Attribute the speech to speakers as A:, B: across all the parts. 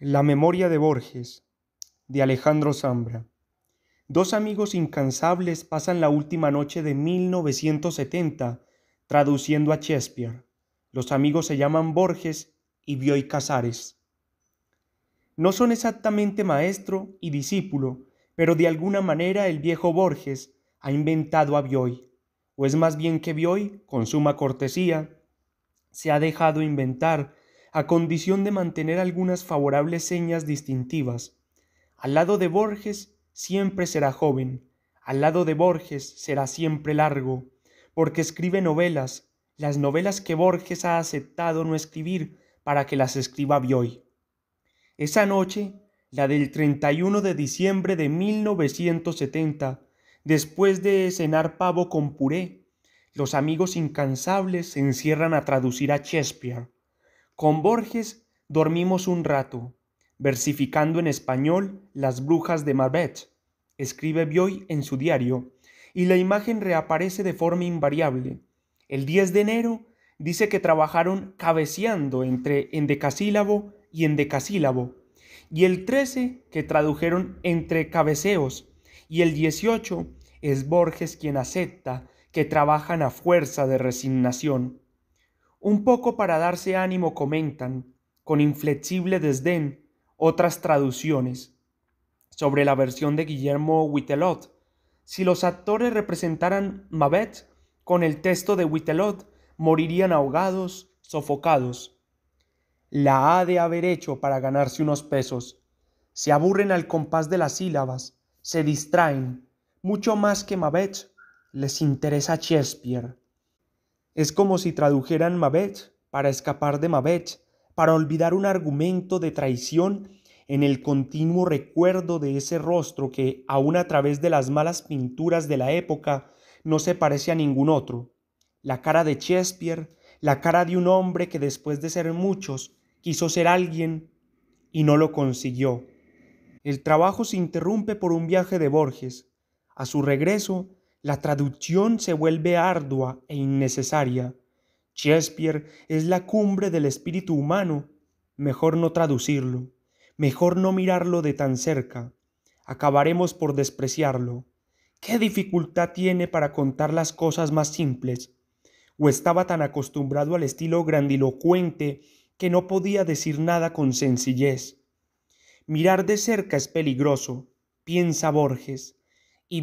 A: La memoria de Borges, de Alejandro Zambra. Dos amigos incansables pasan la última noche de 1970 traduciendo a Shakespeare. Los amigos se llaman Borges y Bioy Casares. No son exactamente maestro y discípulo, pero de alguna manera el viejo Borges ha inventado a Bioy, o es más bien que Bioy, con suma cortesía, se ha dejado inventar a condición de mantener algunas favorables señas distintivas. Al lado de Borges siempre será joven, al lado de Borges será siempre largo, porque escribe novelas, las novelas que Borges ha aceptado no escribir para que las escriba Bioy. Esa noche, la del 31 de diciembre de 1970, después de cenar pavo con puré, los amigos incansables se encierran a traducir a Shakespeare. Con Borges dormimos un rato, versificando en español Las Brujas de Marbet, escribe Bioy en su diario, y la imagen reaparece de forma invariable. El 10 de enero dice que trabajaron cabeceando entre endecasílabo y endecasílabo, y el 13 que tradujeron entre cabeceos, y el 18 es Borges quien acepta que trabajan a fuerza de resignación. Un poco para darse ánimo comentan, con inflexible desdén, otras traducciones. Sobre la versión de Guillermo Wittelot, si los actores representaran Mabet con el texto de Wittelot morirían ahogados, sofocados. La ha de haber hecho para ganarse unos pesos. Se aburren al compás de las sílabas, se distraen, mucho más que Mabet les interesa Shakespeare. Es como si tradujeran Mabech para escapar de Mabech, para olvidar un argumento de traición en el continuo recuerdo de ese rostro que, aun a través de las malas pinturas de la época, no se parece a ningún otro. La cara de Shakespeare, la cara de un hombre que después de ser muchos quiso ser alguien y no lo consiguió. El trabajo se interrumpe por un viaje de Borges. A su regreso, la traducción se vuelve ardua e innecesaria. Shakespeare es la cumbre del espíritu humano. Mejor no traducirlo, mejor no mirarlo de tan cerca. Acabaremos por despreciarlo. ¿Qué dificultad tiene para contar las cosas más simples? ¿O estaba tan acostumbrado al estilo grandilocuente que no podía decir nada con sencillez? Mirar de cerca es peligroso, piensa Borges, y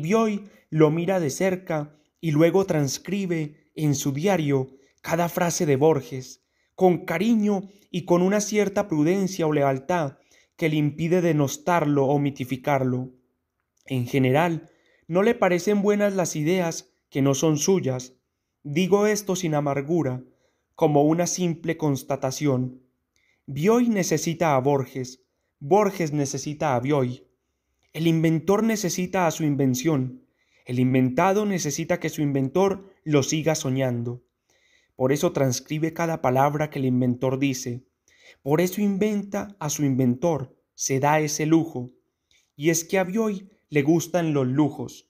A: lo mira de cerca y luego transcribe en su diario cada frase de Borges, con cariño y con una cierta prudencia o lealtad que le impide denostarlo o mitificarlo. En general, no le parecen buenas las ideas que no son suyas. Digo esto sin amargura, como una simple constatación. Bioy necesita a Borges, Borges necesita a Bioy. El inventor necesita a su invención. El inventado necesita que su inventor lo siga soñando. Por eso transcribe cada palabra que el inventor dice. Por eso inventa a su inventor, se da ese lujo. Y es que a Bioy le gustan los lujos.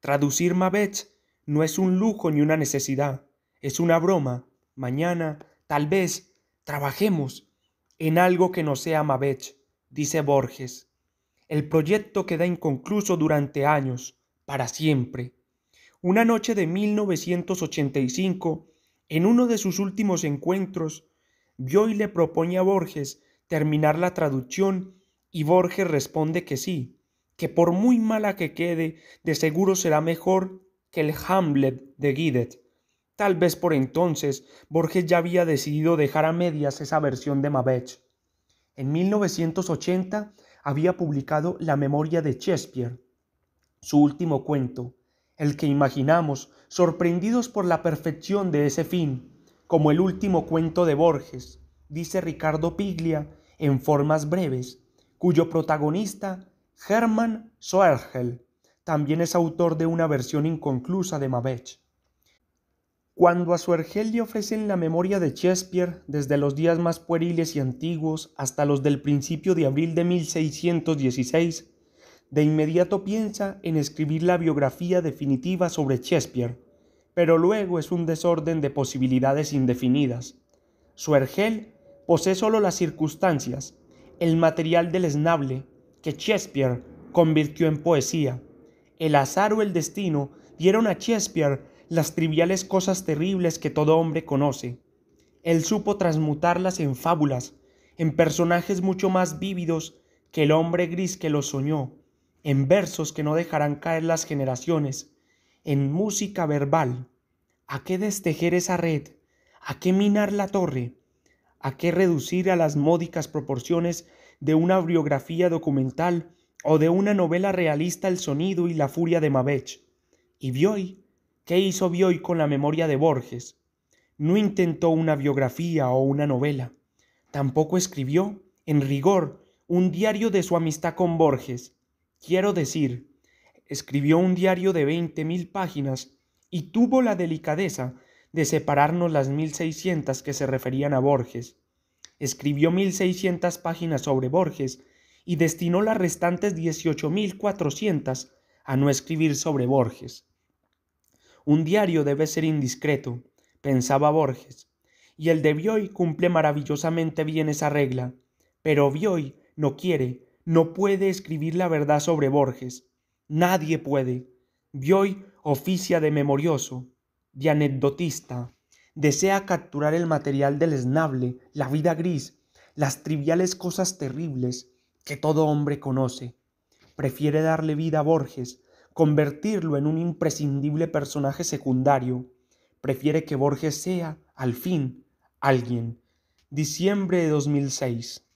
A: Traducir Mabech no es un lujo ni una necesidad, es una broma. Mañana, tal vez, trabajemos en algo que no sea Mabech, dice Borges. El proyecto queda inconcluso durante años para siempre. Una noche de 1985, en uno de sus últimos encuentros, y le propone a Borges terminar la traducción y Borges responde que sí, que por muy mala que quede, de seguro será mejor que el Hamlet de Gidet. Tal vez por entonces Borges ya había decidido dejar a medias esa versión de Mabech. En 1980 había publicado La memoria de Shakespeare, su último cuento, el que imaginamos, sorprendidos por la perfección de ese fin, como el último cuento de Borges, dice Ricardo Piglia en formas breves, cuyo protagonista, Hermann Soergel, también es autor de una versión inconclusa de Mabech. Cuando a Soergel le ofrecen la memoria de Shakespeare desde los días más pueriles y antiguos hasta los del principio de abril de 1616, de inmediato piensa en escribir la biografía definitiva sobre Shakespeare, pero luego es un desorden de posibilidades indefinidas. Su posee solo las circunstancias, el material del esnable que Shakespeare convirtió en poesía. El azar o el destino dieron a Shakespeare las triviales cosas terribles que todo hombre conoce. Él supo transmutarlas en fábulas, en personajes mucho más vívidos que el hombre gris que los soñó en versos que no dejarán caer las generaciones, en música verbal. ¿A qué destejer esa red? ¿A qué minar la torre? ¿A qué reducir a las módicas proporciones de una biografía documental o de una novela realista el sonido y la furia de Mabech? ¿Y Bioy? ¿Qué hizo Bioy con la memoria de Borges? No intentó una biografía o una novela. Tampoco escribió, en rigor, un diario de su amistad con Borges. Quiero decir, escribió un diario de veinte mil páginas y tuvo la delicadeza de separarnos las mil seiscientas que se referían a Borges. Escribió mil seiscientas páginas sobre Borges y destinó las restantes dieciocho mil cuatrocientas a no escribir sobre Borges. Un diario debe ser indiscreto, pensaba Borges, y el de Bioy cumple maravillosamente bien esa regla, pero Bioy no quiere, no puede escribir la verdad sobre Borges. Nadie puede. Bioy oficia de memorioso, de anecdotista. Desea capturar el material del esnable, la vida gris, las triviales cosas terribles que todo hombre conoce. Prefiere darle vida a Borges, convertirlo en un imprescindible personaje secundario. Prefiere que Borges sea, al fin, alguien. Diciembre de 2006.